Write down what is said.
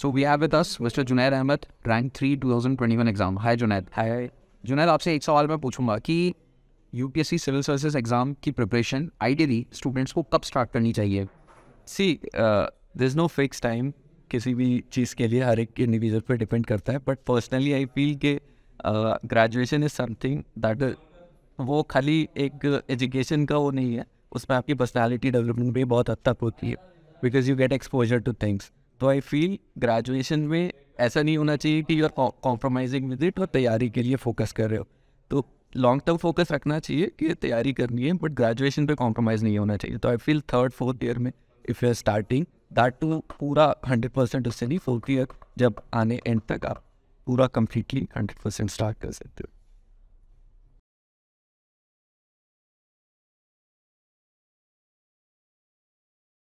so we have us mister have Ahmed rank three two thousand twenty one exam hi Hi hi hi Junaid आपसे एक सवाल मैं पूछूंगा कि U P S C civil services exam की preparation ideally students को कब स्टार्ट करनी चाहिए see there is no fix time किसी भी चीज़ के लिए हर एक इंडिविजुअल पर डिपेंड करता है बट पर्सनली आई फील के ग्रेजुएशन इज़ समथिंग दैट वो खाली एक एजुकेशन का वो नहीं है उसमें आपकी पर्सनैलिटी डेवलपमेंट भी बहुत हद तक होती है because you get exposure to things तो आई फील ग्रेजुएशन में ऐसा नहीं होना चाहिए कि you are compromising with it और तैयारी के लिए फोकस कर रहे हो तो लॉन्ग टर्म फोकस रखना चाहिए कि तैयारी करनी है बट ग्रेजुएशन पे कॉम्प्रोमाइज़ नहीं होना चाहिए तो I feel third fourth year में if you are starting that too पूरा हंड्रेड परसेंट उससे नहीं फोर्थ ईयर जब आने एंड तक आप पूरा कम्प्लीटली हंड्रेड परसेंट स्टार्ट कर सकते हो